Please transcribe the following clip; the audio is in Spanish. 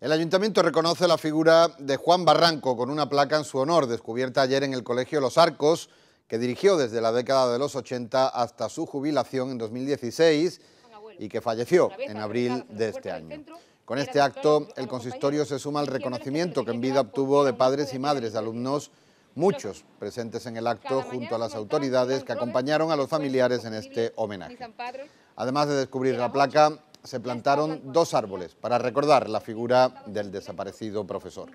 El ayuntamiento reconoce la figura de Juan Barranco con una placa en su honor, descubierta ayer en el Colegio Los Arcos, que dirigió desde la década de los 80 hasta su jubilación en 2016 y que falleció en abril de este año. Con este acto, el consistorio se suma al reconocimiento que en vida obtuvo de padres y madres de alumnos, muchos presentes en el acto junto a las autoridades que acompañaron a los familiares en este homenaje. Además de descubrir la placa, se plantaron dos árboles para recordar la figura del desaparecido profesor.